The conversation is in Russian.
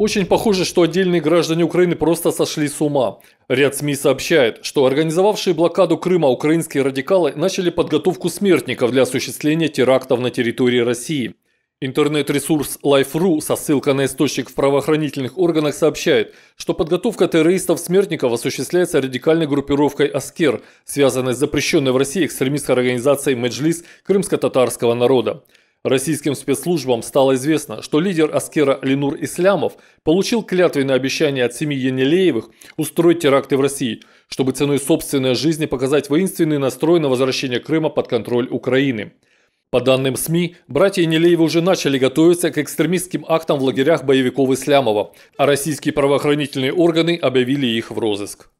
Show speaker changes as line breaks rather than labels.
Очень похоже, что отдельные граждане Украины просто сошли с ума. Ряд СМИ сообщает, что организовавшие блокаду Крыма украинские радикалы начали подготовку смертников для осуществления терактов на территории России. Интернет-ресурс Life.ru со ссылкой на источник в правоохранительных органах сообщает, что подготовка террористов-смертников осуществляется радикальной группировкой «Аскер», связанной с запрещенной в России экстремистской организацией «Меджлис» крымско-татарского народа. Российским спецслужбам стало известно, что лидер Аскера Ленур Ислямов получил клятвенное обещание от семьи Янилеевых устроить теракты в России, чтобы ценой собственной жизни показать воинственный настрой на возвращение Крыма под контроль Украины. По данным СМИ, братья Нелеевы уже начали готовиться к экстремистским актам в лагерях боевиков Ислямова, а российские правоохранительные органы объявили их в розыск.